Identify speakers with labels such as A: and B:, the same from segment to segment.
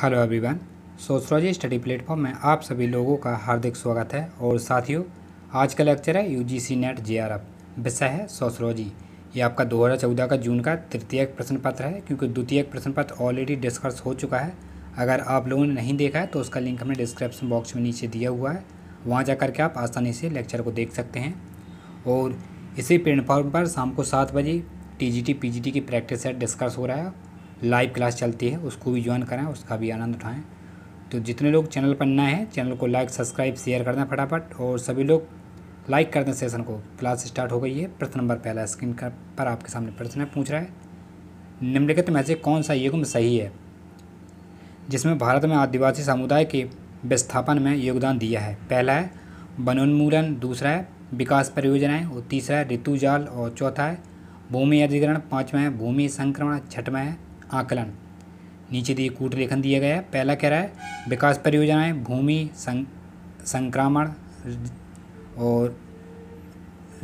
A: hello everyone sociology study platform में आप सभी लोगों का हार्दिक स्वागत है और साथियों आज का लेक्चर है यूजीसी नेट जेआरएफ विषय है सोशलॉजी ये आपका 2014 का जून का तृतीय प्रश्न पत्र है क्योंकि द्वितीय प्रश्न पत्र ऑलरेडी डिस्कस हो चुका है अगर आप लोगों ने नहीं देखा है तो उसका लिंक हमने डिस्क्रिप्शन बॉक्स में नीचे दिया हुआ है वहाँ जा के आप आसानी से लेक्चर को देख सकते हैं और इसी प्लेटफॉर्म पर शाम को सात बजे टी जी की प्रैक्टिस सेट डिस्कस हो रहा है लाइव क्लास चलती है उसको भी ज्वाइन करें उसका भी आनंद उठाएं तो जितने लोग चैनल पर नए हैं चैनल को लाइक सब्सक्राइब शेयर कर दें फटाफट और सभी लोग लाइक कर दें सेशन को क्लास स्टार्ट हो गई है प्रश्न नंबर पहला स्क्रीन का पर आपके सामने प्रश्न है पूछ रहा है निम्नलिखित में से कौन सा युग्म सही है जिसमें भारत में आदिवासी समुदाय के विस्थापन में योगदान दिया है पहला है वनोन्मूलन दूसरा है विकास परियोजनाएं और तीसरा है ऋतुजाल और चौथा है भूमि अधिग्रहण पाँचवा है भूमि संक्रमण छठवा है आकलन नीचे दिए कूट लेखन दिया गया है पहला कह रहा है विकास परियोजनाएं भूमि सं, संक्रमण और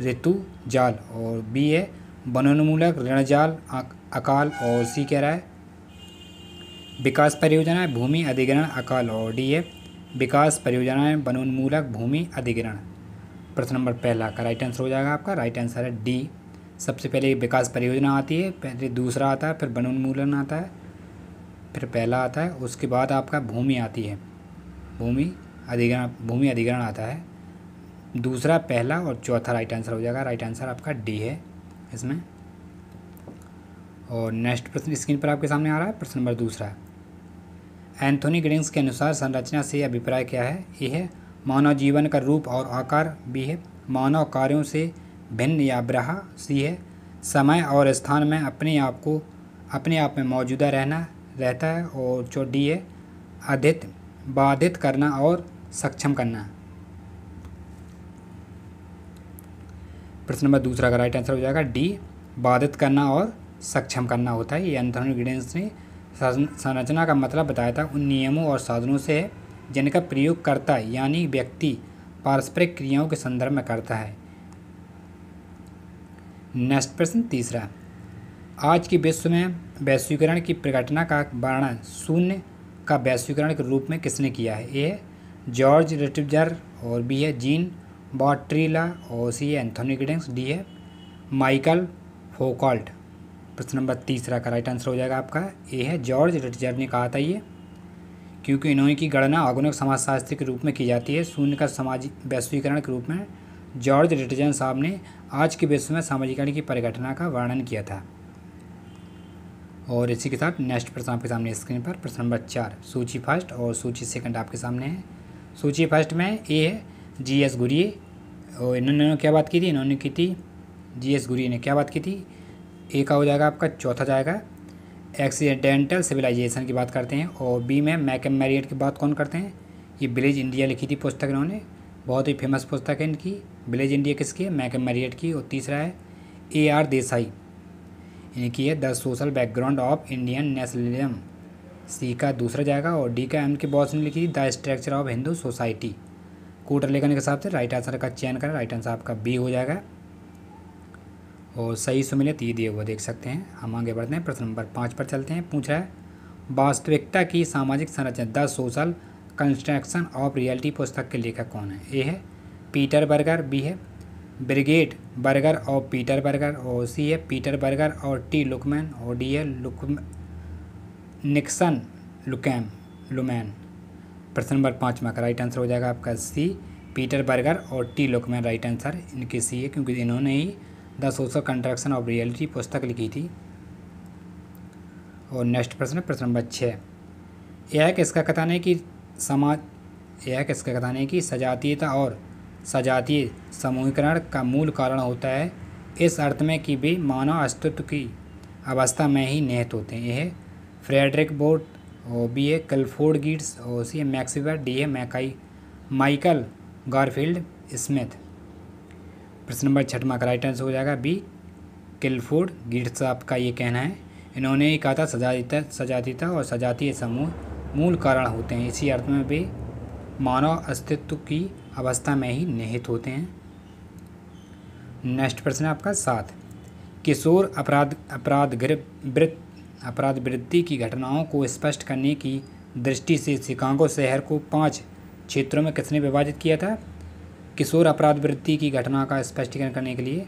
A: ऋतु जाल और बी है वनोन्मूलक ऋण जाल अकाल और सी कह रहा है विकास परियोजनाएं भूमि अधिग्रहण अकाल और डी है विकास परियोजनाएं वनोन्मूलक भूमि अधिग्रहण प्रश्न नंबर पहला का राइट आंसर हो जाएगा आपका राइट आंसर है डी सबसे पहले विकास परियोजना आती है पहले दूसरा आता है फिर वनोन्मूलन आता है फिर पहला आता है उसके बाद आपका भूमि आती है भूमि अधिग्रहण भूमि अधिग्रहण आता है दूसरा पहला और चौथा राइट आंसर हो जाएगा राइट आंसर आपका डी है इसमें और नेक्स्ट प्रश्न स्क्रीन पर आपके सामने आ रहा है प्रश्न नंबर दूसरा एंथोनी ग्रिंग्स के अनुसार संरचना से अभिप्राय क्या है ये है मानव जीवन का रूप और आकार भी है मानव कार्यों से भिन्न या ब्रहा सी है समय और स्थान में अपने आप को अपने आप में मौजूदा रहना रहता है और जो डी है अधित बाधित करना और सक्षम करना प्रश्न नंबर दूसरा का राइट आंसर हो जाएगा डी बाधित करना और सक्षम करना होता है ये अंतरण ग्रेडेंस ने संरचना का मतलब बताया था उन नियमों और साधनों से है जिनका है यानी व्यक्ति पारस्परिक क्रियाओं के संदर्भ में करता है नेक्स्ट प्रश्न तीसरा आज के विश्व में वैश्वीकरण की प्रकटना का वर्णन शून्य का वैश्वीकरण के रूप में किसने किया है ए है जॉर्ज रिटिजर और बी है जीन बॉट्रीला और सी है एंथोनी गिडेंस डी है माइकल फोकॉल्ट प्रश्न नंबर तीसरा का राइट आंसर हो जाएगा आपका ए है जॉर्ज रेटिजर ने कहा था ये क्योंकि इन्होंने की गणना आधुनिक समाजशास्त्र के रूप में की जाती है शून्य का सामाजिक वैश्वीकरण के रूप में जॉर्ज रिटर्जन साहब ने आज के विश्व में सामाजिकरण की परिघटना का वर्णन किया था और इसी के साथ नेक्स्ट प्रश्न आपके सामने स्क्रीन पर प्रश्न नंबर चार सूची फर्स्ट और सूची सेकंड आपके सामने है सूची फर्स्ट में ए है जी एस गुरिये और इन्होंने क्या बात की थी इन्होंने की थी जी एस गुरिये ने क्या बात की थी ए का हो जाएगा आपका चौथा जाएगा एक्सीडेंटल सिविलाइजेशन की बात करते हैं और बी में मैकम मैरियट की बात कौन करते हैं ये विलेज इंडिया लिखी थी पुस्तक इन्होंने बहुत ही फेमस पुस्तक है इनकी विलेज इंडिया किसकी है मैके मैरियट की और तीसरा है ए आर देसाई इनकी है the social background of Indian nationalism C का दूसरा जाएगा और डी का एम के बॉस ने लिखी the structure of Hindu society कोटर लेखन के हिसाब से राइट आंसर का चयन करें राइट आंसर आपका बी हो जाएगा और सही सुमिलित ये दिए हुए देख सकते हैं हम आगे बढ़ते हैं प्रश्न नंबर पाँच पर चलते हैं पूछ रहा है वास्तविकता की सामाजिक संरचना the social construction of reality पुस्तक के लेखक कौन है ए है पीटर बर्गर बी है ब्रिगेड बर्गर और पीटर बर्गर और सी है पीटर बर्गर और टी लुकमैन और डी है लुक निक्सन लुकैम लुमैन प्रश्न नंबर में का राइट आंसर हो जाएगा आपका सी पीटर बर्गर और टी लुकमैन राइट आंसर इनके सी है क्योंकि इन्होंने ही the social construction of reality पुस्तक लिखी थी और नेक्स्ट प्रश्न प्रश्न नंबर छः यह है कि इसका कथन है कि समाज यह किसका कहना है कि सजातीयता और सजातीय समूहीकरण का मूल कारण होता है इस अर्थ में कि भी मानव अस्तित्व की अवस्था में ही निहित होते हैं यह फ्रेडरिक बोर्ट और बी ए कलफोर्ड गिट्स और C A MacIver D A मैकाई माइकल गारफील्ड स्मिथ प्रश्न नंबर छठवा का राइट आंसर हो जाएगा बी किलफोर्ड गिट्स आपका ये कहना है इन्होंने ही कहा था सजातीता सजातीता और सजातीय समूह मूल कारण होते हैं इसी अर्थ में वे मानव अस्तित्व की अवस्था में ही निहित होते हैं नेक्स्ट प्रश्न आपका सात किशोर अपराध अपराध वृत्त अपराध वृद्धि की घटनाओं को स्पष्ट करने की दृष्टि से शिकागो शहर को पाँच क्षेत्रों में किसने विभाजित किया था किशोर अपराध वृद्धि की घटना का स्पष्टीकरण करने के लिए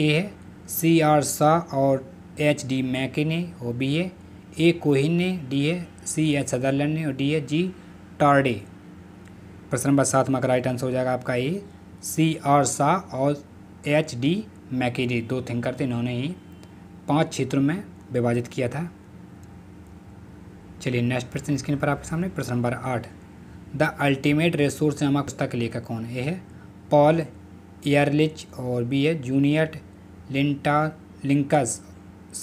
A: ए है सी आर शाह और एच डी मैके ने और बी है ए कोहिन ने डी है सी एच सदरलैंड ने और डी है जी टारडे प्रश्न नंबर सात का राइट आंसर हो जाएगा आपका ए सी आर शाह और एच डी मैकेडी दो थिंकर थे इन्होंने ही पांच क्षेत्रों में विभाजित किया था चलिए नेक्स्ट प्रश्न स्क्रीन पर आपके सामने प्रश्न नंबर आठ द अल्टीमेट रिसोर्स नामक पुस्तक लेखक कौन ए है पॉल एयरलिच और बी है जूनियट लिंटा लिंकस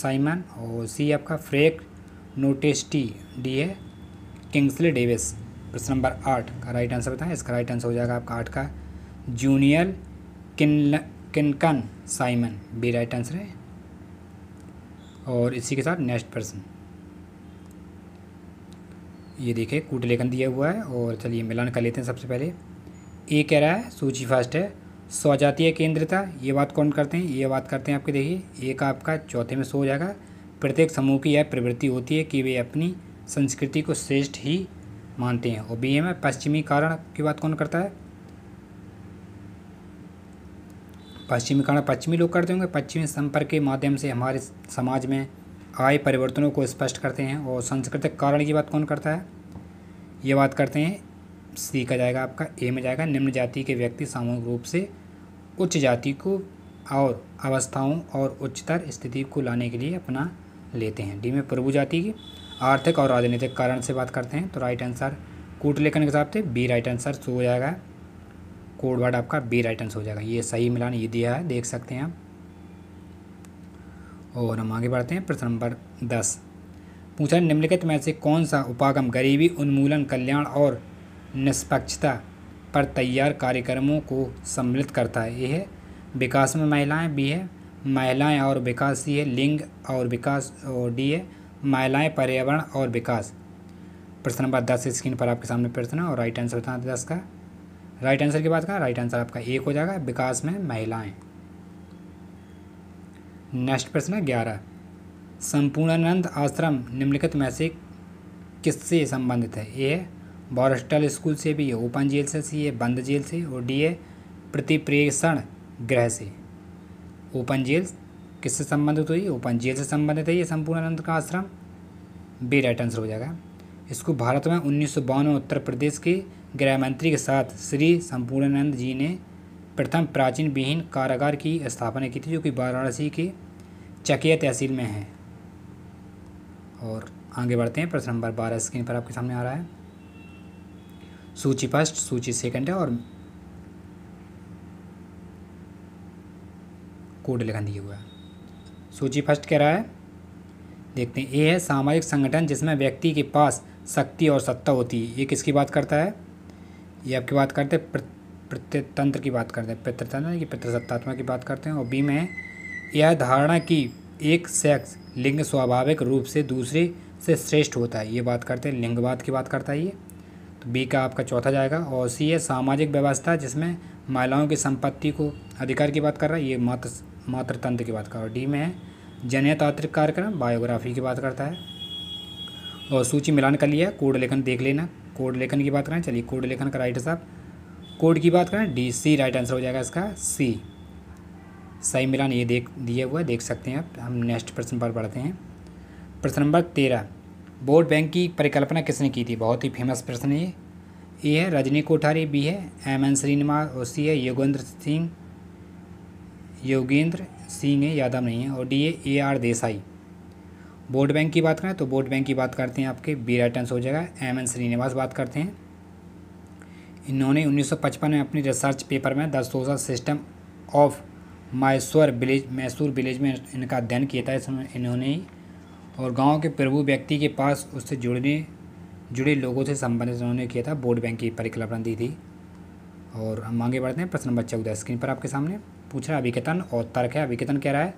A: साइमन और सी आपका फ्रेक नोटिस टी डी है किंग्सले डेविस प्रश्न नंबर आठ का राइट आंसर बताएं इसका राइट आंसर हो जाएगा आपका आठ का जूनियर किन किनकन साइमन बी राइट आंसर है और इसी के साथ नेक्स्ट पर्सन ये देखिए कूट लेखन दिया हुआ है और चलिए मिलान कर लेते हैं सबसे पहले ए कह रहा है सूची फर्स्ट है स्वजातीय केंद्रता ये बात कौन करते हैं ये बात करते हैं आपके देखिए एक आपका चौथे में सो हो जाएगा प्रत्येक समूह की यह प्रवृत्ति होती है कि वे अपनी संस्कृति को श्रेष्ठ ही मानते हैं और बी एम पश्चिमी कारण की बात कौन करता है पश्चिमी कारण पश्चिमी लोग करते होंगे पश्चिमी संपर्क के माध्यम से हमारे समाज में आए परिवर्तनों को स्पष्ट करते हैं और सांस्कृतिक कारण की बात कौन करता है ये बात करते हैं सी का जाएगा आपका ए में जाएगा निम्न जाति के व्यक्ति सामूहिक रूप से उच्च जाति को और अवस्थाओं और उच्चतर स्थिति को लाने के लिए अपना लेते हैं डी में प्रभु जाति की आर्थिक और राजनीतिक कारण से बात करते हैं तो राइट आंसर कूट लेखन के हिसाब से बी राइट आंसर सो हो जाएगा कोड वर्ड आपका बी राइट आंसर हो जाएगा ये सही मिलान ये दिया है देख सकते हैं आप और हम आगे बढ़ते हैं प्रश्न नंबर दस पूछा निम्नलिखित में से कौन सा उपागम गरीबी उन्मूलन कल्याण और निष्पक्षता पर तैयार कार्यक्रमों को सम्मिलित करता है ये है विकास में महिलाएं बी है महिलाएं और विकास सी है लिंग और विकास और डी है महिलाएँ पर्यावरण और विकास प्रश्न नंबर दस स्क्रीन पर आपके सामने प्रश्न है और राइट आंसर बताना दस का राइट आंसर की बात करें राइट आंसर आपका एक हो जाएगा विकास में महिलाएं नेक्स्ट प्रश्न है ग्यारह संपूर्णानंद आश्रम निम्नलिखित में से किससे संबंधित है ए है बॉरस्टल स्कूल से भी है ओपन जेल से सी है बंद जेल से और डी है प्रतिप्रेषण ग्रह से ओपन जेल किससे संबंधित हुई ओपन जेल से संबंधित है ये संपूर्णानंद का आश्रम बी राइट आंसर हो जाएगा इसको भारत में उन्नीस में उत्तर प्रदेश के गृह मंत्री के साथ श्री संपूर्णानंद जी ने प्रथम प्राचीन विहीन कारागार की स्थापना की थी जो कि वाराणसी के चकिया तहसील में है और आगे बढ़ते हैं प्रश्न नंबर बारह स्क्रीन पर आपके सामने आ रहा है सूची फर्स्ट सूची सेकंड है और कोड लिखा दिया हुआ है सूची फर्स्ट कह रहा है देखते हैं ए है सामाजिक संगठन जिसमें व्यक्ति के पास शक्ति और सत्ता होती है ये किसकी बात करता है ये आपकी बात करते हैं प्रत्यतंत्र की बात करते हैं पितृतंत्र की पितृसत्तात्मा की बात करते हैं और बी में यह धारणा की एक सेक्स लिंग स्वाभाविक रूप से दूसरे से श्रेष्ठ होता है ये बात करते हैं लिंगवाद की बात करता है ये तो बी का आपका चौथा जाएगा और सी है सामाजिक व्यवस्था जिसमें महिलाओं की संपत्ति को अधिकार की बात कर रहा है ये मात मातृतंत्र की बात कर रहा है डी में है जनतांत्रिक कार्यक्रम बायोग्राफी की बात करता है और सूची मिलान कर लिया कोड लेखन देख लेना कोड लेखन की बात करें चलिए कोड लेखन का राइट साहब कोड की बात करें डी सी राइट आंसर हो जाएगा इसका सी सही मिलान ये देख दिया हुआ है देख सकते हैं आप हम नेक्स्ट प्रश्न पर बढ़ते हैं प्रश्न नंबर तेरह वोट बैंक की परिकल्पना किसने की थी बहुत ही फेमस प्रश्न है ये ए है रजनी कोठारी बी है एम एन श्रीनिवास और सी है योगेंद्र सिंह योगेंद्र सिंह है यादव नहीं है और डी है A R Desai vote bank की बात करें तो वोट बैंक की बात करते हैं आपके बी राइट आंसर हो जाएगा एम एन श्रीनिवास बात करते हैं इन्होंने 1955 में अपनी रिसर्च पेपर में the social system of Mysore village Mysore village में इनका अध्ययन किया था इसमें इन्होंने और गांव के प्रभु व्यक्ति के पास उससे जुड़ने जुड़े लोगों से संबंधित उन्होंने किया था बोर्ड बैंक की परिकल्पना दी थी और हम आगे बढ़ते हैं प्रश्न नंबर चौदह स्क्रीन पर आपके सामने पूछ रहा है अभिकथन और तर्क है अभिकथन कह रहा है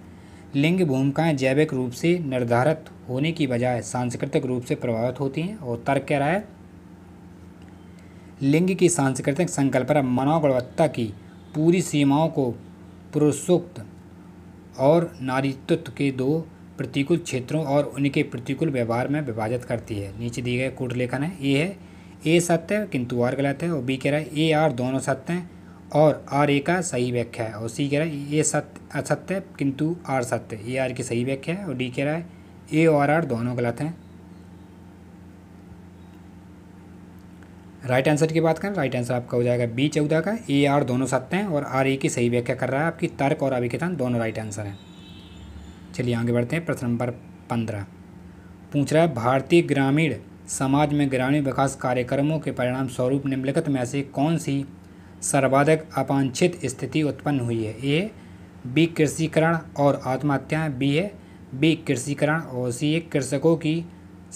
A: लिंग भूमिकाएं जैविक रूप से निर्धारित होने की बजाय सांस्कृतिक रूप से प्रभावित होती हैं और तर्क कह रहा है लिंग की सांस्कृतिक संकल्पना मानव गुणवत्ता की पूरी सीमाओं को पुरुषोक्त और नारीत्व के दो प्रतिकूल क्षेत्रों और उनके प्रतिकूल व्यवहार में विभाजित करती है नीचे दिए गए कूट लेखन है ए है ए सत्य है किंतु आर गलत है और बी कह रहा है ए आर दोनों सत्य हैं और आर ए का सही व्याख्या है और सी कह रहा है ए सत्य असत्य किंतु आर सत्य ए आर की सही व्याख्या है और डी कह रहा है ए और आर दोनों गलत हैं राइट आंसर की बात करें राइट आंसर आपका हो जाएगा बी चौदह का ए आर दोनों सत्य हैं और आर ए की सही व्याख्या कर रहा है आपकी तर्क और अभिकथन दोनों राइट आंसर हैं चलिए आगे बढ़ते हैं प्रश्न नंबर पंद्रह पूछ रहा है भारतीय ग्रामीण समाज में ग्रामीण विकास कार्यक्रमों के परिणाम स्वरूप निम्नलिखित में से कौन सी सर्वाधिक अपांछित स्थिति उत्पन्न हुई है ए बी कृषिकरण और आत्महत्याएं बी है बी कृषिकरण और सी है कृषकों की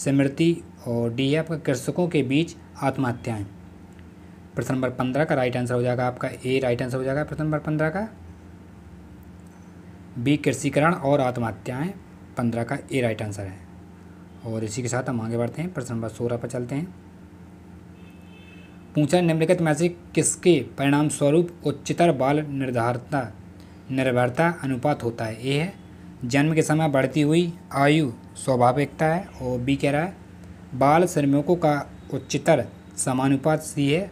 A: समृद्धि और डी है आपका कृषकों के बीच आत्महत्याएं प्रश्न नंबर पंद्रह का राइट आंसर हो जाएगा आपका ए राइट आंसर हो जाएगा प्रश्न नंबर पंद्रह का बी कृषिकरण और आत्महत्याएँ पंद्रह का ए राइट आंसर है और इसी के साथ हम आगे बढ़ते हैं प्रश्न नंबर सोलह पर चलते हैं पूछा निम्नलिखित में से किसके परिणाम स्वरूप उच्चतर बाल निर्धारता निर्भरता अनुपात होता है ए है जन्म के समय बढ़ती हुई आयु स्वाभाविकता है और बी कह रहा है बाल श्रमिकों का उच्चतर समानुपात सी है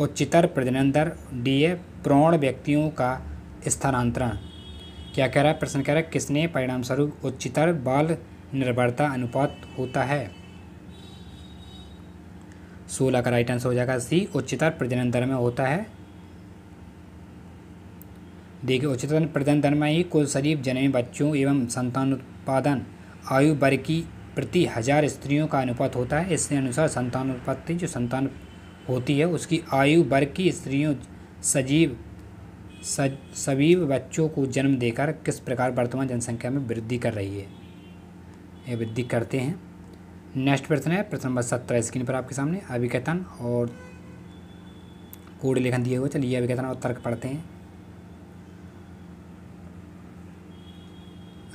A: उच्चतर प्रजनन दर डी है प्रौण व्यक्तियों का स्थानांतरण क्या कह रहा है प्रश्न कह रहा है किसने परिणाम स्वरूप उच्चतर बाल निर्भरता अनुपात होता है सोलह का राइट आंसर हो जाएगा सी उच्चतर प्रजनन दर में होता है देखिए उच्चतर प्रजनन दर में ही कुल शरीफ जन्मे बच्चों एवं संतान उत्पादन आयु वर्ग की प्रति हजार स्त्रियों का अनुपात होता है इसके अनुसार संतान उत्पत्ति जो संतान होती है उसकी आयु वर्ग की स्त्रियों सजीव सभी बच्चों को जन्म देकर किस प्रकार वर्तमान जनसंख्या में वृद्धि कर रही है ये वृद्धि करते हैं नेक्स्ट प्रश्न है प्रश्न नंबर सत्रह स्क्रीन पर आपके सामने अभिकथन और कोड लेखन दिए हुए चलिए अभिकथन और तर्क पढ़ते हैं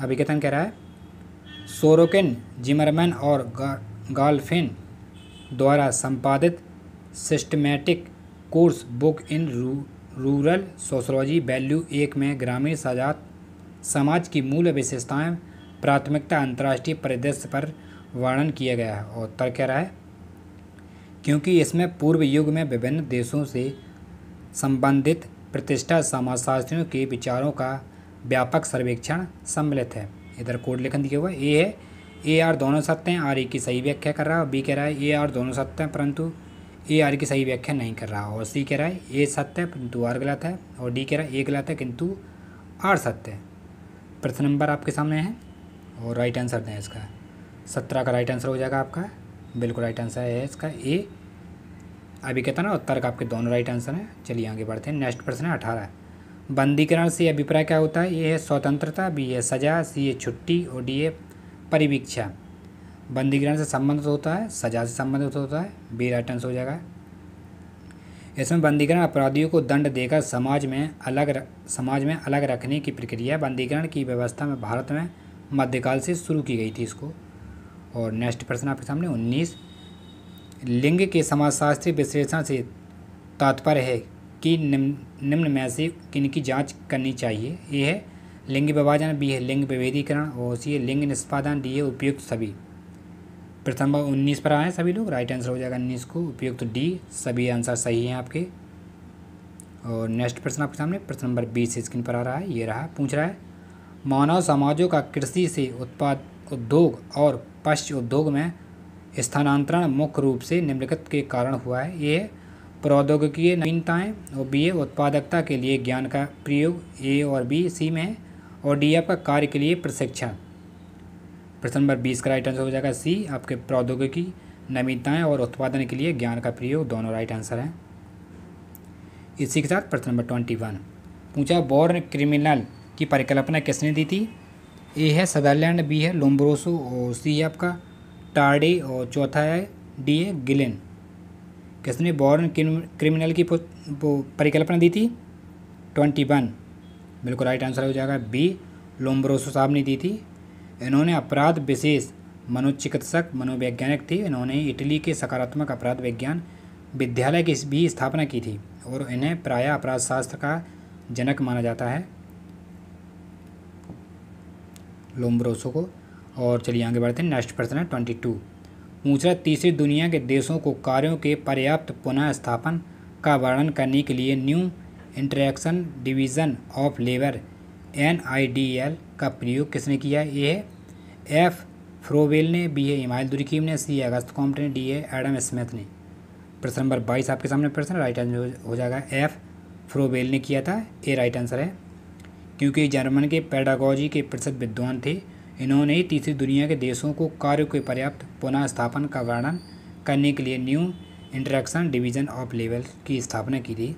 A: अभिकथन कह रहा है सोरोकिन जिमरमैन और गाल्फिन द्वारा संपादित सिस्टमैटिक कोर्स बुक इन रू रूरल सोशलॉजी वैल्यू एक में ग्रामीण साजात समाज की मूल विशेषताएं प्राथमिकता अंतर्राष्ट्रीय परिदृश्य पर वर्णन किया गया है और उत्तर कह रहा है क्योंकि इसमें पूर्व युग में विभिन्न देशों से संबंधित प्रतिष्ठा समाजशास्त्रियों के विचारों का व्यापक सर्वेक्षण सम्मिलित है इधर कोड लेखन दिया हुआ ए है ए आर दोनों सत्य हैं आर ए की सही व्याख्या कर रहा है बी कह रहा है ए आर दोनों सत्य हैं परंतु ए आर की सही व्याख्या नहीं कर रहा और सी कह रहा है ए सत्य है परंतु आर गलत है और डी कह रहा है ए गलत है किंतु आर सत्य है प्रश्न नंबर आपके सामने है और राइट आंसर दें इसका सत्रह का राइट आंसर हो जाएगा आपका बिल्कुल राइट आंसर है इसका ए अभी कहता ना उत्तर का आपके दोनों राइट आंसर हैं चलिए आगे बढ़ते हैं नेक्स्ट प्रश्न है अठारह बंदीकरण से अभिप्राय क्या होता है ये है स्वतंत्रता बी है सजा सी है छुट्टी और डी है परिवीक्षा ग्रहण से संबंधित होता है सजा से संबंधित होता है बी राइट आंसर हो जाएगा इसमें बंदीकरण अपराधियों को दंड देकर समाज में अलग र, समाज में अलग रखने की प्रक्रिया बंदीकरण की व्यवस्था में भारत में मध्यकाल से शुरू की गई थी इसको और नेक्स्ट प्रश्न आपके सामने उन्नीस लिंग के समाजशास्त्रीय विश्लेषण से तात्पर्य है कि निम्न निम्न में से किन की जाँच करनी चाहिए ये है लिंग विभाजन बी है लिंग विभेदीकरण और सी लिंग निष्पादन डी है उपयुक्त सभी प्रथम भाग उन्नीस पर आए सभी लोग राइट आंसर हो जाएगा उन्नीस को उपयुक्त तो डी सभी आंसर सही हैं आपके और नेक्स्ट प्रश्न आपके सामने प्रश्न नंबर बीस स्क्रीन पर आ रहा है ये रहा पूछ रहा है मानव समाजों का कृषि से उत्पाद उद्योग और पश्च उद्योग में स्थानांतरण मुख्य रूप से निम्नलिखित के कारण हुआ है ये प्रौद्योगिकीय नवीनताएँ और बी ए उत्पादकता के लिए ज्ञान का प्रयोग ए और बी सी में और डी एफ का कार्य के लिए प्रशिक्षण प्रश्न नंबर बीस का राइट आंसर हो जाएगा सी आपके प्रौद्योगिकी नवीनताएं और उत्पादन के लिए ज्ञान का प्रयोग दोनों राइट आंसर हैं इसी के साथ प्रश्न नंबर ट्वेंटी वन पूछा बॉर्न क्रिमिनल की परिकल्पना किसने दी थी ए है सदरलैंड बी है लोम्बरोसो और सी है आपका टार्डे और चौथा है डी है गिलेन किसने बॉर्न क्रिमिनल की परिकल्पना दी थी ट्वेंटी वन बिल्कुल राइट आंसर हो जाएगा बी लोम्बरोसो साहब ने दी थी इन्होंने अपराध विशेष मनोचिकित्सक मनोवैज्ञानिक थी इन्होंने इटली के सकारात्मक अपराध विज्ञान विद्यालय की भी स्थापना की थी और इन्हें प्राय अपराध शास्त्र का जनक माना जाता है लोम्ब्रोसो को और चलिए आगे बढ़ते हैं नेक्स्ट प्रश्न है ट्वेंटी टू पूछा तीसरी दुनिया के देशों को कार्यों के पर्याप्त पुनः स्थापन का वर्णन करने के लिए new interaction division of labour N I D L का प्रयोग किसने किया ए है एफ फ्रोवेल ने बी है इमाइल दुरीकीम ने सी अगस्त कॉम्प्ट ने डी है एडम स्मिथ ने प्रश्न नंबर बाईस आपके सामने प्रश्न राइट आंसर हो जाएगा एफ फ्रोवेल ने किया था ए राइट आंसर है क्योंकि जर्मन के पैडागोजी के प्रसिद्ध विद्वान थे इन्होंने तीसरी दुनिया के देशों को कार्य के पर्याप्त पुनः स्थापन का वर्णन करने के लिए new interaction division of level की स्थापना की थी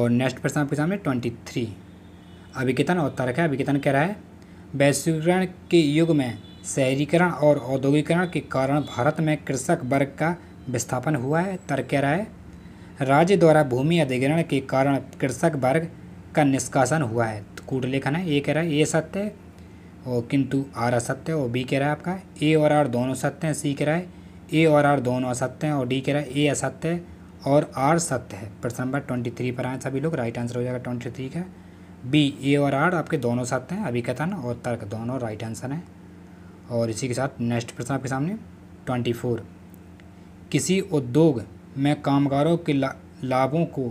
A: और नेक्स्ट प्रश्न आपके सामने ट्वेंटी थ्री अभिकेतन और तर्क है अभिकेतन कह रहा है वैश्वीकरण के युग में शहरीकरण और औद्योगिकरण के कारण भारत में कृषक वर्ग का विस्थापन हुआ है तर्क कह रहा है राज्य द्वारा भूमि अधिग्रहण के कारण कृषक वर्ग का निष्कासन हुआ है कूटलेखन है ए कह रहा है ए सत्य और किंतु आर असत्य और बी कह रहा है आपका ए और आर दोनों सत्य हैं सी कह रहा है ए और आर दोनों असत्य हैं और डी कह रहा है ए असत्य और आर सत्य है प्रश्न नंबर ट्वेंटी थ्री पर आए सभी लोग राइट आंसर हो जाएगा ट्वेंटी थ्री का बी ए और आर आपके दोनों साथ हैं अभिकथन और तर्क दोनों राइट आंसर हैं और इसी के साथ नेक्स्ट प्रश्न आपके सामने ट्वेंटी फोर किसी उद्योग में कामगारों के ला, लाभों को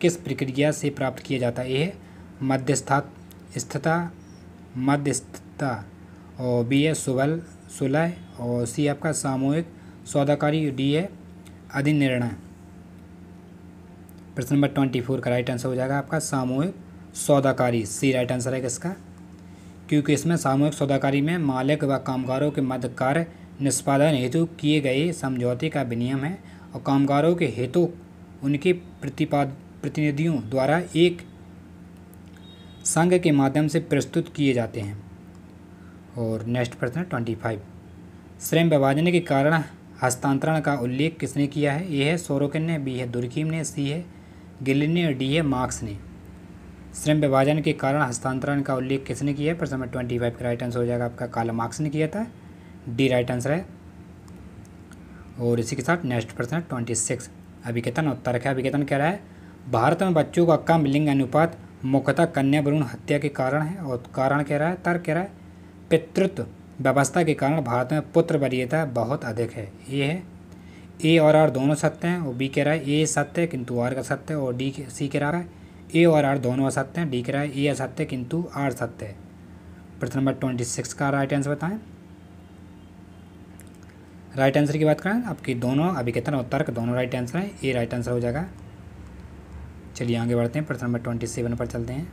A: किस प्रक्रिया से प्राप्त किया जाता है ए मध्यस्था स्थिता मध्यस्थता और बी है सुबल सुलह और सी आपका सामूहिक सौदाकारी डी है अधिनिर्णय प्रश्न नंबर ट्वेंटी फोर का राइट आंसर हो जाएगा आपका सामूहिक सौदाकारी सी राइट आंसर है किसका क्योंकि इसमें सामूहिक सौदाकारी में मालिक व कामगारों के मध्य कार्य निष्पादन हेतु किए गए समझौते का विनियम है और कामगारों के हेतु उनके प्रतिपाद प्रतिनिधियों द्वारा एक संघ के माध्यम से प्रस्तुत किए जाते हैं और नेक्स्ट प्रश्न ट्वेंटी फाइव श्रम विभाजन के कारण हस्तांतरण का उल्लेख किसने किया है ए है सोरोकिन ने बी है दुर्खीम ने सी है गिल्ली ने डी है मार्क्स ने श्रम विभाजन के कारण हस्तांतरण का उल्लेख किसने किया है प्रश्न नंबर ट्वेंटी फाइव का राइट आंसर हो जाएगा आपका काला मार्क्स ने किया था डी राइट आंसर है और इसी के साथ नेक्स्ट प्रश्न है ट्वेंटी सिक्स अभिकेतन उत्तर है अभिकेतन कह रहा है भारत में बच्चों का कम लिंग अनुपात मुख्यतः कन्या भ्रूण हत्या के कारण है और कारण कह रहा है तर्क कह रहा है पितृत्व व्यवस्था के कारण भारत में पुत्र वरीयता बहुत अधिक है ये है ए और आर दोनों सत्य हैं और बी कह रहा है ए सत्य है किंतु आर का सत्य और डी सी कह रहा है ए और आर दोनों असत्य हैं डी कह रहा है ए असत्य किंतु आर सत्य है प्रश्न नंबर ट्वेंटी सिक्स का राइट आंसर बताएं राइट आंसर की बात करें आपकी दोनों अभिकथन और तर्क दोनों राइट आंसर हैं ए राइट आंसर हो जाएगा चलिए आगे बढ़ते हैं प्रश्न नंबर ट्वेंटी सेवन पर चलते हैं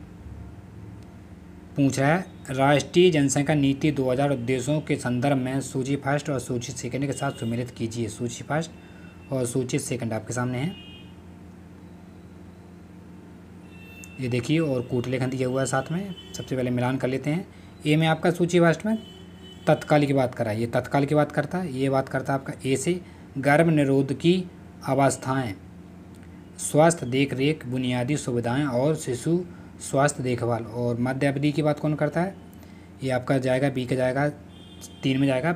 A: पूछ रहा है राष्ट्रीय जनसंख्या नीति दो हज़ार उद्देश्यों के संदर्भ में सूची फर्स्ट और सूची सेकंड के साथ सुमिलित कीजिए सूची फर्स्ट और सूची सेकंड आपके सामने है ये देखिए और कूटलेखन दिया हुआ है साथ में सबसे पहले मिलान कर लेते हैं ए में आपका सूची वास्ट में तत्काल की बात करा ये तत्काल की बात करता है ये बात करता है आपका ए से गर्भ निरोध की अवस्थाएँ स्वास्थ्य देख रेख बुनियादी सुविधाएं और शिशु स्वास्थ्य देखभाल और मध्य अवधि की बात कौन करता है ये आपका जाएगा बी का जाएगा तीन में जाएगा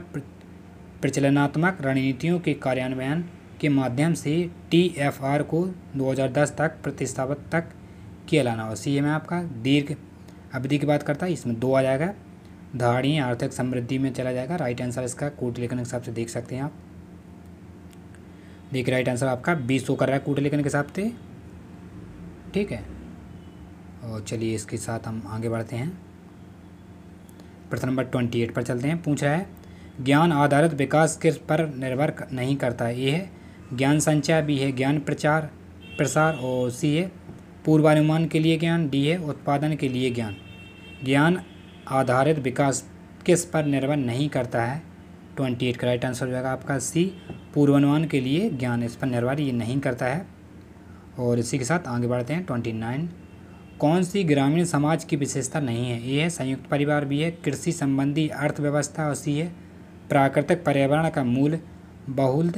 A: प्रचलनात्मक रणनीतियों के कार्यान्वयन के माध्यम से टी एफ आर को 2010 तक प्रतिस्थापित तक कहलाना हो सी ए में आपका दीर्घ अवधि की बात करता है इसमें दो आ जाएगा धाड़ी आर्थिक समृद्धि में चला जाएगा राइट आंसर इसका कोट लेखन के हिसाब से देख सकते हैं आप देखिए राइट आंसर आपका बीस सौ कर रहा है कोट लेखन के हिसाब से ठीक है और चलिए इसके साथ हम आगे बढ़ते हैं प्रश्न नंबर ट्वेंटी एट पर चलते हैं पूछ रहा है ज्ञान आधारित विकास किस पर निर्भर नहीं करता ये है ज्ञान संचय भी है ज्ञान प्रचार प्रसार और सी है पूर्वानुमान के लिए ज्ञान डी है उत्पादन के लिए ज्ञान ज्ञान आधारित विकास किस पर निर्भर नहीं करता है ट्वेंटी एट का राइट आंसर हो जाएगा आपका सी पूर्वानुमान के लिए ज्ञान इस पर निर्भर ये नहीं करता है और इसी के साथ आगे बढ़ते हैं ट्वेंटी नाइन कौन सी ग्रामीण समाज की विशेषता नहीं है ये है संयुक्त परिवार भी है कृषि संबंधी अर्थव्यवस्था और सी है प्राकृतिक पर्यावरण का मूल बहुल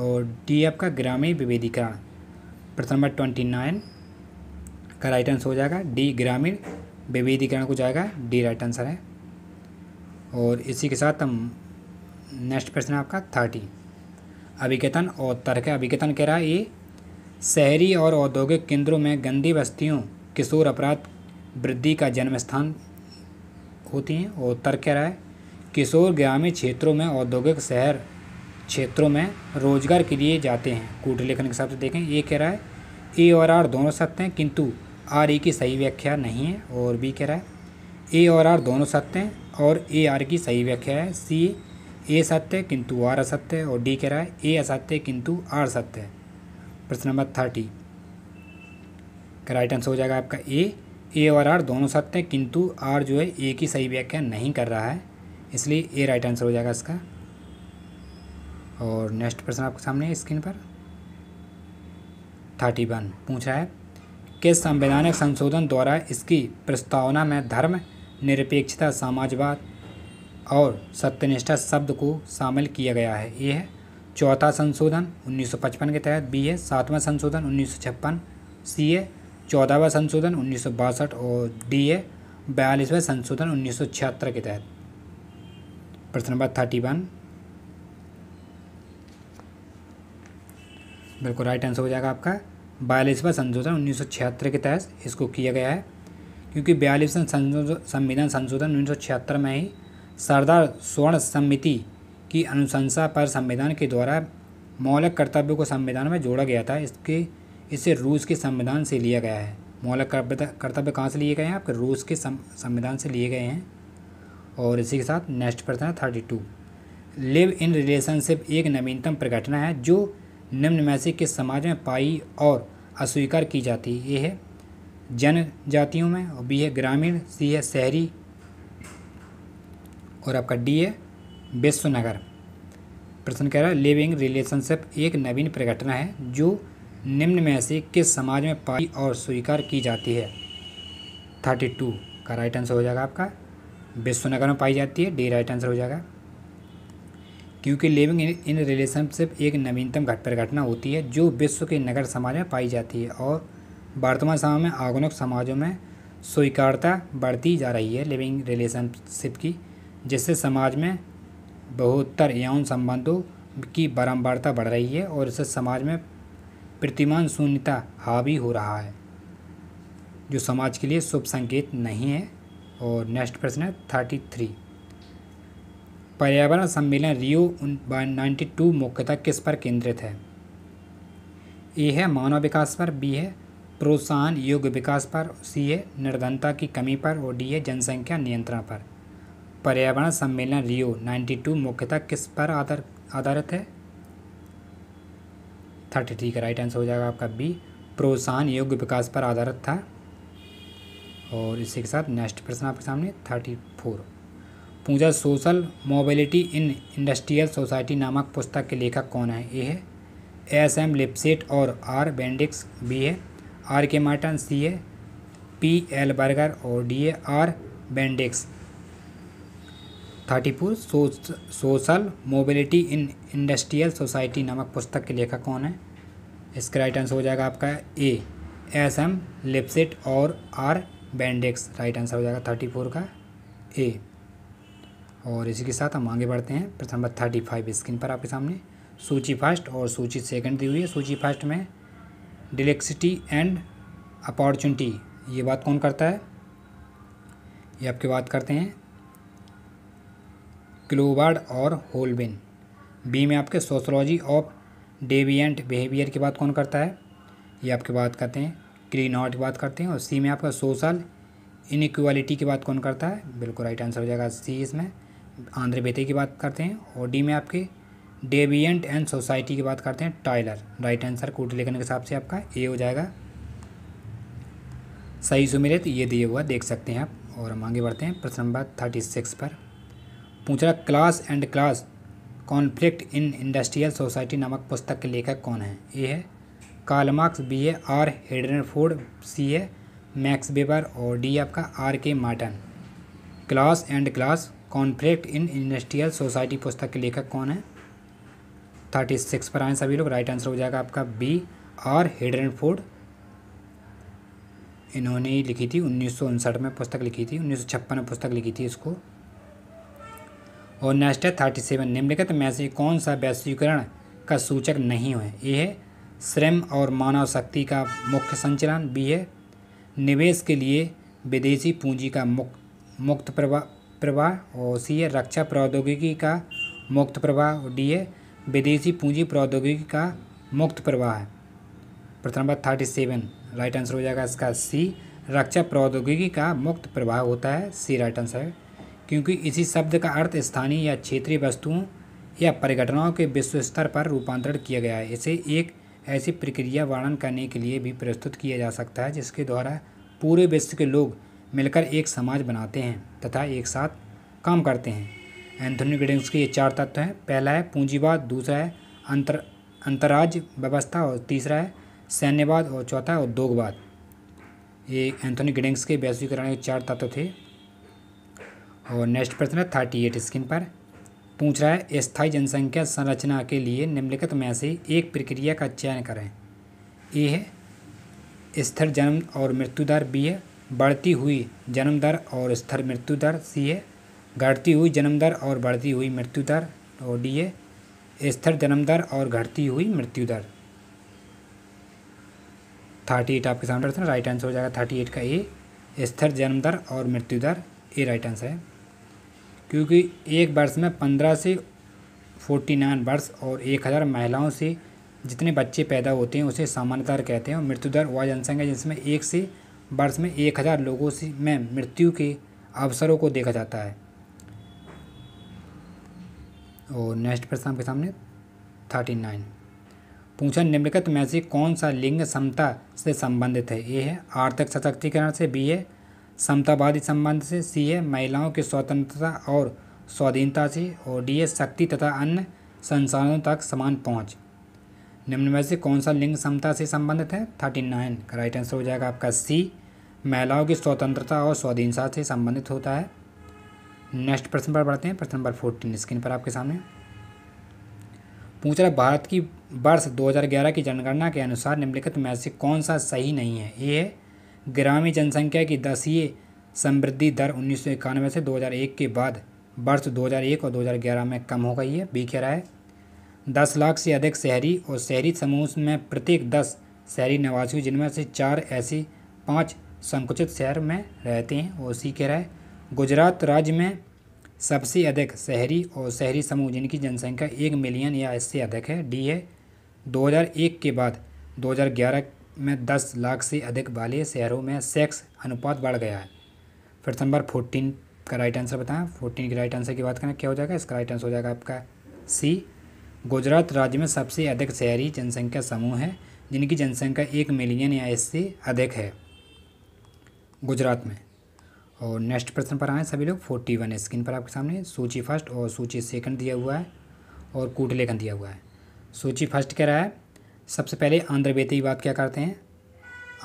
A: और डी एफ का ग्रामीण विभेदीकरण प्रश्न नंबर ट्वेंटी नाइन का राइट आंसर हो जाएगा डी ग्रामीण विविधीकरण को जाएगा डी राइट आंसर है और इसी के साथ हम नेक्स्ट प्रश्न है आपका थर्टी अभिकेतन और तर्क अभिकेतन कह रहा है ये शहरी और औद्योगिक केंद्रों में गंदी बस्तियों किशोर अपराध वृद्धि का जन्म स्थान होती हैं और तर्क कह रहा है किशोर ग्रामीण क्षेत्रों में औद्योगिक शहर क्षेत्रों में रोजगार के लिए जाते हैं कूट लेखन के हिसाब से देखें ये कह रहा है ए और आर दोनों सत्य हैं किंतु आर ए की सही व्याख्या नहीं है और बी कह रहा है ए और आर दोनों सत्य हैं और ए आर की सही व्याख्या है सी ए सत्य है किंतु आर असत्य है और डी कह रहा है ए असत्य है किंतु आर सत्य है प्रश्न नंबर थर्टी का राइट आंसर हो जाएगा आपका ए ए और आर दोनों सत्य हैं किंतु आर जो है ए की सही व्याख्या नहीं कर रहा है इसलिए ए राइट आंसर हो जाएगा इसका और नेक्स्ट प्रश्न आपके सामने है स्क्रीन पर थर्टी वन पूछा है के संवैधानिक संशोधन द्वारा इसकी प्रस्तावना में धर्म निरपेक्षता समाजवाद और सत्यनिष्ठा शब्द को शामिल किया गया है ये है चौथा संशोधन 1955 के तहत बी है सातवां संशोधन उन्नीस सी है चौदहवा संशोधन उन्नीस और डी है बयालीसवें संशोधन उन्नीस के तहत प्रश्न नंबर थर्टी वन बिल्कुल राइट आंसर हो जाएगा आपका बयालीसवा संशोधन उन्नीस के तहत इसको किया गया है क्योंकि बयालीसवा संविधान संशोधन उन्नीस में ही सरदार स्वर्ण समिति की अनुशंसा पर संविधान के द्वारा मौलिक कर्तव्य को संविधान में जोड़ा गया था इसके इसे रूस के संविधान से लिया गया है मौलिक कर्तव्य कहाँ से लिए गए हैं आपके रूस के संविधान से लिए गए हैं और इसी के साथ नेक्स्ट प्रश्न है thirty two live in relationship एक नवीनतम प्रकटना है जो निम्न में से किस समाज में पाई और अस्वीकार की जाती है ये है जनजातियों में और बी है ग्रामीण सी है शहरी और आपका डी है विश्वनगर प्रश्न कह रहा है लिविंग रिलेशनशिप एक नवीन प्रकटना है जो निम्न में से किस समाज में पाई और स्वीकार की जाती है थर्टी टू का राइट आंसर हो जाएगा आपका विश्वनगर में पाई जाती है डी राइट आंसर हो जाएगा क्योंकि लिविंग इन रिलेशनशिप एक नवीनतम घट पर घटना होती है जो विश्व के नगर समाज में पाई जाती है और वर्तमान समय में आगुनिक समाजों में स्वीकारता बढ़ती जा रही है लिविंग रिलेशनशिप की जिससे समाज में बहत्तर यौन संबंधों की बारम्बारता बढ़ रही है और इससे समाज में प्रतिमान शून्यता हावी हो रहा है जो समाज के लिए शुभ संकेत नहीं है और नेक्स्ट प्रश्न है थर्टी थ्री पर्यावरण सम्मेलन रियो नाइन्टी टू मुख्यतः किस पर केंद्रित है ए है मानव विकास पर बी है प्रोत्साहन योग्य विकास पर सी है निर्धनता की कमी पर और डी है जनसंख्या नियंत्रण पर पर्यावरण सम्मेलन रियो नाइन्टी टू मुख्यतः किस पर आधार आधारित है थर्टी ठीक है राइट आंसर हो जाएगा आपका बी प्रोत्साहन योग्य विकास पर आधारित था और इसी के साथ नेक्स्ट प्रश्न आपके सामने थर्टी फोर पूजा social mobility in industrial society नामक पुस्तक के लेखक कौन है ये है एस एम लिपसेट और आर बेंडिक्स बी है आर के मार्टन सी है पी एल बर्गर और D A R Bendix thirty four social mobility in industrial society नामक पुस्तक के लेखक कौन है इसका राइट आंसर हो जाएगा आपका ए एस एम लिपसेट और आर बेंडेक्स राइट आंसर हो जाएगा थर्टी फोर का ए और इसी के साथ हम आगे बढ़ते हैं प्रश्न नंबर थर्टी फाइव स्क्रीन पर आपके सामने सूची फर्स्ट और सूची सेकंड दी हुई है सूची फर्स्ट में डिलेक्सिटी एंड अपॉर्चुनिटी ये बात कौन करता है ये आपके बात करते हैं क्लोबार्ड और होलबिन बी में आपके सोशोलॉजी ऑफ डेवियंट बिहेवियर की बात कौन करता है ये आपके बात करते हैं आउट की बात करते हैं और सी में आपका सोशल इनक्वालिटी की बात कौन करता है बिल्कुल राइट आंसर हो जाएगा सी इसमें आंध्र बेते की बात करते हैं और डी में आपके डेवियंट एंड सोसाइटी की बात करते हैं टाइलर राइट आंसर कोट लेखन के हिसाब से आपका ए हो जाएगा सही सुमिलित ये दिए हुआ देख सकते हैं आप और हम आगे बढ़ते हैं प्रश्न नंबर थर्टी सिक्स पर पूछ रहा class and class conflict in industrial society नामक पुस्तक के लेखक कौन है ए है कालमार्क्स बी है आर हेडनफोर्ड सी है मैक्स बेबर और डी आपका R K Merton class and class conflict in industrial society पुस्तक के लेखक कौन है थर्टी सिक्स पर आए सभी लोग राइट आंसर हो जाएगा आपका बी और हिडन फूड इन्होंने ही लिखी थी उन्नीस में पुस्तक लिखी थी उन्नीस में पुस्तक लिखी थी इसको और नेक्स्ट है थर्टी सेवन निम्नलिखित में से कौन सा वैश्वीकरण का सूचक नहीं है ए है श्रम और मानव शक्ति का मुख्य संचलन बी है निवेश के लिए विदेशी पूंजी का मुक्त मुक्त प्रवाह प्रवाह और सी है रक्षा प्रौद्योगिकी का मुक्त प्रवाह और डी है विदेशी पूंजी प्रौद्योगिकी का मुक्त प्रवाह है प्रश्न number thirty seven right answer हो जाएगा इसका सी रक्षा प्रौद्योगिकी का मुक्त प्रवाह होता है सी राइट आंसर है क्योंकि इसी शब्द का अर्थ स्थानीय या क्षेत्रीय वस्तुओं या परिघटनाओं के विश्व स्तर पर रूपांतरण किया गया है इसे एक ऐसी प्रक्रिया वर्णन करने के लिए भी प्रस्तुत किया जा सकता है जिसके द्वारा पूरे विश्व के लोग मिलकर एक समाज बनाते हैं तथा एक साथ काम करते हैं एंथोनी ग्रेडिंग्स के ये चार तत्व हैं पहला है पूंजीवाद दूसरा है अंतर अंतर्राज्य व्यवस्था और तीसरा है सैन्यवाद और चौथा है उद्योगवाद ये एंथोनी ग्रेडिंग्स के वैश्वीकरण के चार तत्व थे और नेक्स्ट प्रश्न है थर्टी एट स्क्रीन पर पूछ रहा है स्थायी जनसंख्या संरचना के लिए निम्नलिखित में से एक प्रक्रिया का चयन करें ए है स्थिर जन्म और मृत्यु दर बी है बढ़ती हुई जन्म दर और स्थिर मृत्यु दर सी है घटती हुई जन्म दर और बढ़ती हुई मृत्यु दर और डी है स्थिर जन्म दर और घटती हुई मृत्यु दर थर्टी एट आपके सामने ऑप्शन राइट आंसर हो जाएगा थर्टी एट का ए स्थिर जन्म दर और मृत्यु दर ए राइट आंसर है क्योंकि एक वर्ष में पंद्रह से फोर्टी नाइन वर्ष और एक हज़ार महिलाओं से जितने बच्चे पैदा होते हैं उसे सामान्य दर कहते हैं और मृत्यु दर वह जनसंख्या जिसमें एक से वर्ष में एक हज़ार लोगों से में मृत्यु के अवसरों को देखा जाता है और नेक्स्ट प्रश्न आपके सामने थर्टी नाइन पूछा निम्नलिखित में से कौन सा लिंग समता से संबंधित है ए है आर्थिक सशक्तिकरण से बी है समतावादी संबंध से सी है महिलाओं की स्वतंत्रता और स्वाधीनता से और डी है शक्ति तथा अन्य संसाधनों तक समान पहुंच निम्न में से कौन सा लिंग समता से संबंधित है थर्टी नाइन का राइट आंसर हो जाएगा आपका सी महिलाओं की स्वतंत्रता और स्वाधीनता से संबंधित होता है नेक्स्ट प्रश्न पर बढ़ते हैं प्रश्न नंबर फोर्टीन स्क्रीन पर आपके सामने पूछ रहा भारत की वर्ष 2011 की जनगणना के अनुसार निम्नलिखित में से कौन सा सही नहीं है ये है ग्रामीण जनसंख्या की दसीय समृद्धि दर उन्नीस से 2001 के बाद वर्ष 2001 और 2011 में कम हो गई है बी कह रहा है दस लाख से अधिक शहरी और शहरी समूह में प्रत्येक दस शहरी निवासियों जिनमें से चार ऐसी पाँच संकुचित शहर में रहते हैं और सी कह रहा है गुजरात राज्य में सबसे अधिक शहरी और शहरी समूह जिनकी जनसंख्या एक मिलियन या इससे अधिक है डी है 2001 के बाद 2011 में 10 लाख से अधिक वाले शहरों में सेक्स अनुपात बढ़ गया है फिर नंबर फोर्टीन का राइट आंसर बताएं फोर्टीन के राइट आंसर की बात करें क्या हो जाएगा इसका राइट आंसर हो जाएगा आपका सी गुजरात राज्य में सबसे अधिक शहरी जनसंख्या समूह है जिनकी जनसंख्या एक मिलियन या इससे अधिक है गुजरात में और नेक्स्ट प्रश्न पर आए सभी लोग फोर्टी वन स्क्रीन पर आपके सामने सूची फर्स्ट और सूची सेकंड दिया हुआ है और कूटलेखन दिया हुआ है सूची फर्स्ट कह रहा है सबसे पहले आंध्र बेते की बात क्या करते हैं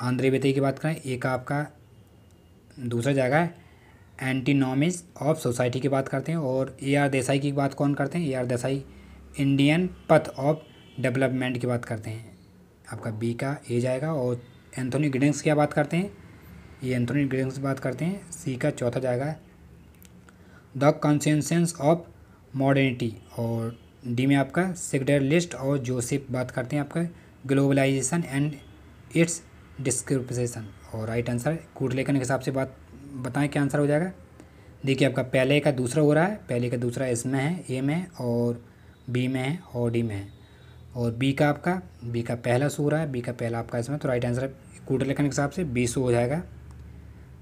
A: आंध्र बेते की बात करें एक आपका दूसरा जाएगा एंटीनॉमिज ऑफ सोसाइटी की बात करते हैं और ए आर देसाई की बात कौन करते हैं A R Desai Indian path of development की बात करते हैं आपका बी का ए जाएगा और एंथोनी गिडेंस क्या बात करते हैं ये एंथोनी ग्रेडियंट से बात करते हैं सी का चौथा जाएगा द कंसेंसेंस ऑफ मॉडर्निटी और डी में आपका सेक्टर लिस्ट और जोसेफ बात करते हैं आपका ग्लोबलाइजेशन एंड इट्स डिस्क्रिपसेशन और राइट आंसर कूट लेखन के हिसाब से बात बताएं क्या आंसर हो जाएगा देखिए आपका पहले का दूसरा हो रहा है पहले का दूसरा इसमें है ए में और बी में है और डी में है और बी का आपका बी का पहला सो हो रहा है बी का पहला आपका इसमें तो राइट आंसर कूट लेखन के हिसाब से बी सो हो जाएगा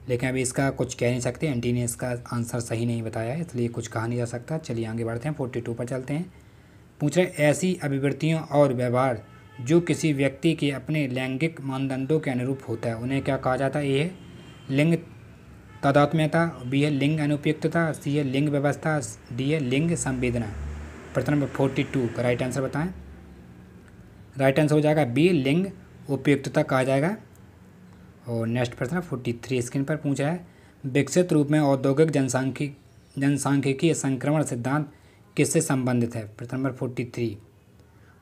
A: लेकिन अभी इसका कुछ कह नहीं सकते एंटी ने e इसका आंसर सही नहीं बताया इसलिए कुछ कहा नहीं जा सकता चलिए आगे बढ़ते हैं फोर्टी टू पर चलते हैं पूछ रहे ऐसी अभिवृत्तियों और व्यवहार जो किसी व्यक्ति के अपने लैंगिक मानदंडों के अनुरूप होता है उन्हें क्या कहा जाता है ए है लिंग तदात्म्यता बी है लिंग अनुपयुक्तता सी है लिंग व्यवस्था डी है लिंग संवेदना प्रश्न नंबर फोर्टी टू का राइट आंसर बताएं राइट आंसर हो जाएगा बी लिंग उपयुक्तता कहा जाएगा और नेक्स्ट प्रश्न फोर्टी थ्री स्क्रीन पर पूछा है विकसित रूप में औद्योगिक जनसांख्यिक जनसांख्यिकीय संक्रमण सिद्धांत किससे संबंधित है प्रश्न नंबर फोर्टी थ्री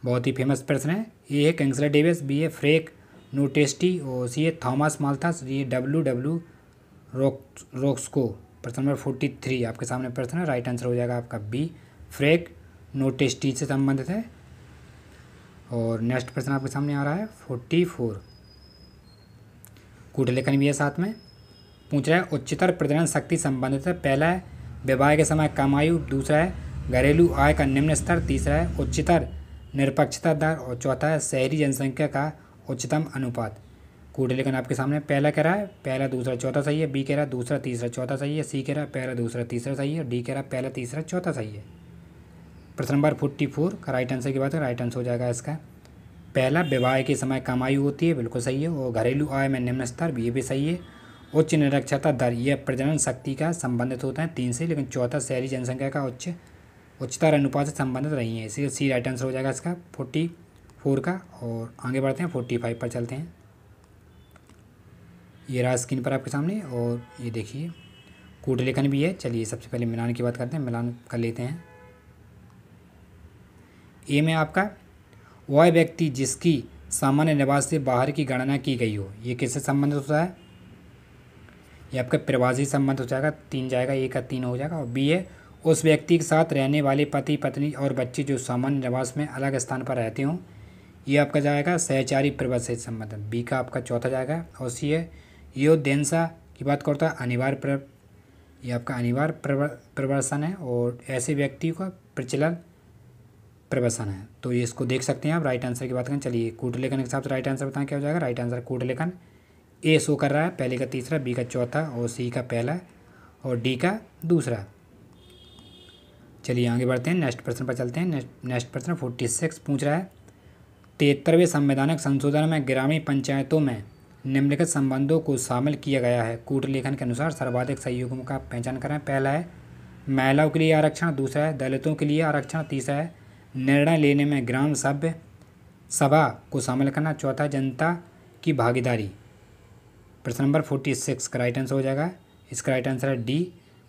A: बहुत ही फेमस प्रश्न है ए है कैंसलर डेविस बी है फ्रेक नोटेस्टी और सी है थॉमस माल्थस ये डब्ल्यू डब्ल्यू रोक रोक्सको प्रश्न नंबर फोर्टी थ्री आपके सामने प्रश्न है राइट आंसर हो जाएगा आपका बी फ्रेक नोटेस्टी से संबंधित है और नेक्स्ट प्रश्न आपके सामने आ रहा है फोर्टी फोर कूटलेखन भी है साथ में पूछ रहे हैं उच्चतर प्रजनन शक्ति संबंधित है पहला है विवाह के समय कम आयु दूसरा है घरेलू आय का निम्न स्तर तीसरा है उच्चतर निरपक्षता दर और चौथा है शहरी जनसंख्या का उच्चतम अनुपात कूटलेखन आपके सामने पहला कह रहा है पहला दूसरा चौथा सही है बी कह रहा है दूसरा तीसरा चौथा सही है सी कह रहा है पहला दूसरा तीसरा सही है डी कह रहा है पहला तीसरा चौथा सही है प्रश्न नंबर फोर्टी फोर का राइट आंसर की बात है राइट आंसर हो जाएगा इसका पहला विवाह के समय कम आयु होती है बिल्कुल सही है और घरेलू आय में निम्न स्तर ये भी सही है उच्च निरक्षरता दर यह प्रजनन शक्ति का संबंधित होता है तीन से लेकिन चौथा शहरी जनसंख्या का उच्च उच्चतर अनुपात से संबंधित रही है इसलिए सी राइट आंसर हो जाएगा इसका फोर्टी फोर का और आगे बढ़ते हैं फोर्टी फाइव पर चलते हैं ये रहा स्क्रीन पर आपके सामने और ये देखिए कूट लेखन भी है चलिए सबसे पहले मिलान की बात करते हैं मिलान कर लेते हैं ए में आपका वह व्यक्ति जिसकी सामान्य निवास से बाहर की गणना की गई हो ये किससे संबंधित होता है ये आपका प्रवासी संबंध हो जाएगा तीन जाएगा एक का तीन हो जाएगा और बी है उस व्यक्ति के साथ रहने वाले पति पत्नी और बच्चे जो सामान्य निवास में अलग स्थान पर रहते हों ये आपका जाएगा सहचारी प्रवास से बी का आपका चौथा जाएगा और सी है यो देनसा की बात करता है अनिवार्य ये आपका अनिवार्य प्रवर्सन है और ऐसे व्यक्ति का प्रचलन प्रवसन है तो ये इसको देख सकते हैं आप राइट आंसर की बात करें चलिए कूट लेखन के हिसाब से राइट आंसर बताएं क्या हो जाएगा राइट आंसर कूट लेखन ए शो कर रहा है पहले का तीसरा बी का चौथा और सी का पहला और डी का दूसरा चलिए आगे बढ़ते हैं नेक्स्ट प्रश्न पर चलते हैं नेक्स्ट प्रश्न फोर्टी सिक्स पूछ रहा है तिहत्तरवें संवैधानिक संशोधन में ग्रामीण पंचायतों में निम्नलिखित संबंधों को शामिल किया गया है कूट लेखन के अनुसार सर्वाधिक सहयोगों का पहचान करें पहला है महिलाओं के लिए आरक्षण दूसरा है दलितों के लिए आरक्षण तीसरा है निर्णय लेने में ग्राम सभ्य सभा को शामिल करना चौथा जनता की भागीदारी प्रश्न नंबर फोर्टी सिक्स का राइट आंसर हो जाएगा इसका राइट आंसर है डी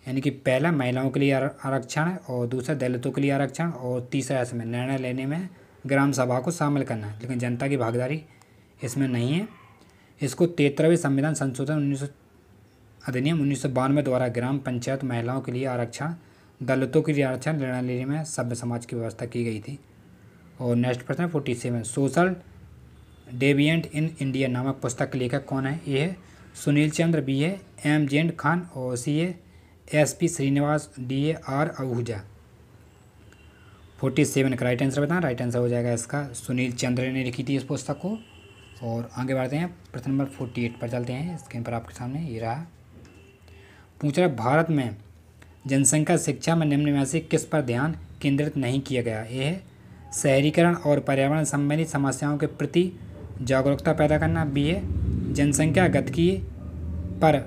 A: यानी कि पहला महिलाओं के लिए आरक्षण और दूसरा दलितों के लिए आरक्षण और तीसरा इसमें निर्णय लेने में ग्राम सभा को शामिल करना है लेकिन जनता की भागीदारी इसमें नहीं है इसको तेतरहवें संविधान संशोधन उन्नीस अधिनियम उन्नीस द्वारा ग्राम पंचायत महिलाओं के लिए आरक्षण दलितों के लिए आरक्षण लेने में सभ्य समाज की व्यवस्था की गई थी और नेक्स्ट प्रश्न forty seven social deviant in India नामक पुस्तक के लेखक कौन है ये है सुनील चंद्र बी है एम जेंड खान और C A S P Srinivas D A R Ahuja forty seven का राइट आंसर बताएं राइट आंसर हो जाएगा इसका सुनील चंद्र ने लिखी थी इस पुस्तक को और आगे बढ़ते हैं प्रश्न नंबर फोर्टी एट पर चलते हैं स्क्रीन पर आपके सामने ये रहा पूछ रहा भारत में जनसंख्या शिक्षा में निम्न में से किस पर ध्यान केंद्रित नहीं किया गया यह है शहरीकरण और पर्यावरण संबंधी समस्याओं के प्रति जागरूकता पैदा करना बी है जनसंख्या की पर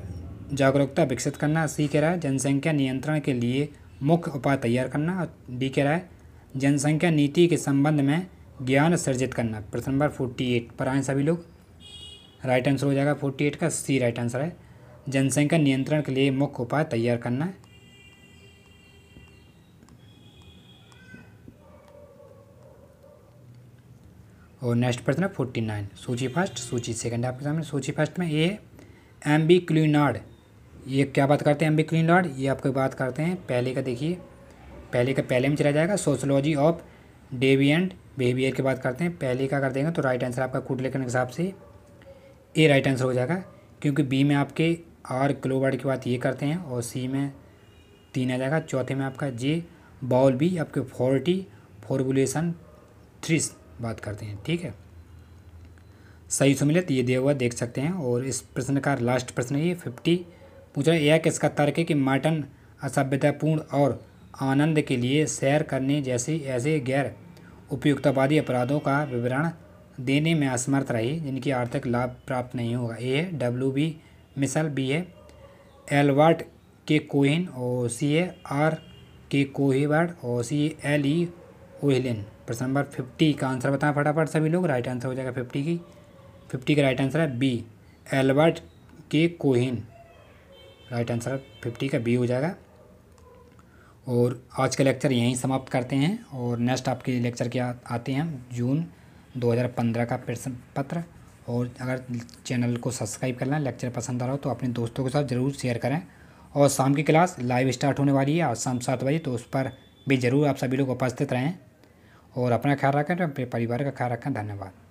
A: जागरूकता विकसित करना सी कह रहा है जनसंख्या नियंत्रण के लिए मुख्य उपाय तैयार करना और डी कह रहा है जनसंख्या नीति के संबंध में ज्ञान सृजित करना प्रश्न नंबर फोर्टी एट पर आए सभी लोग राइट आंसर हो जाएगा फोर्टी एट का सी राइट आंसर है जनसंख्या नियंत्रण के लिए मुख्य उपाय तैयार करना है और नेक्स्ट प्रश्न है फोर्टी नाइन सूची फर्स्ट सूची सेकंड आपके सामने सूची फर्स्ट में ए एम बी क्लिनार्ड ये क्या बात करते हैं एम बी क्लिनार्ड ये आपको बात करते हैं पहले का देखिए पहले का पहले में चला जाएगा सोशोलॉजी ऑफ डेवियंट बिहेवियर की बात करते हैं पहले का कर देंगे तो राइट आंसर आपका कूट के हिसाब से ए राइट आंसर हो जाएगा क्योंकि बी में आपके आर क्लोवर्ड की बात ये करते हैं और सी में तीन आ जाएगा चौथे में आपका जे बाउल बी आपके फोर्टी फॉर्मुलेशन थ्री बात करते हैं ठीक है सही सुमिलित ये दिया हुआ देख सकते हैं और इस प्रश्न का लास्ट प्रश्न ये फिफ्टी पूछा यह किसका तर्क है कि मार्टन असभ्यतापूर्ण और आनंद के लिए सैर करने जैसे ऐसे गैर उपयुक्तवादी अपराधों का विवरण देने में असमर्थ रही जिनकी आर्थिक लाभ प्राप्त नहीं होगा ए है डब्ल्यू बी मिसल बी है एलवर्ट के कोहिन और सी ए आर के कोहिवर्ड और सी एल ई ओहलिन प्रश्न नंबर फिफ्टी का आंसर बताएं फटाफट सभी लोग राइट आंसर हो जाएगा फिफ्टी की फिफ्टी का राइट आंसर है B Albert K Cohen right answer fifty का बी हो जाएगा और आज का लेक्चर यहीं समाप्त करते हैं और नेक्स्ट आपके लेक्चर के आते हैं हम जून 2015 का प्रश्न पत्र और अगर चैनल को सब्सक्राइब करना लेक्चर पसंद आ रहा हो तो अपने दोस्तों के साथ ज़रूर शेयर करें और शाम की क्लास लाइव स्टार्ट होने वाली है आज शाम सात बजे तो उस पर भी ज़रूर आप सभी लोग उपस्थित रहें और अपना ख्याल रखें तो अपने परिवार का ख्याल रखें धन्यवाद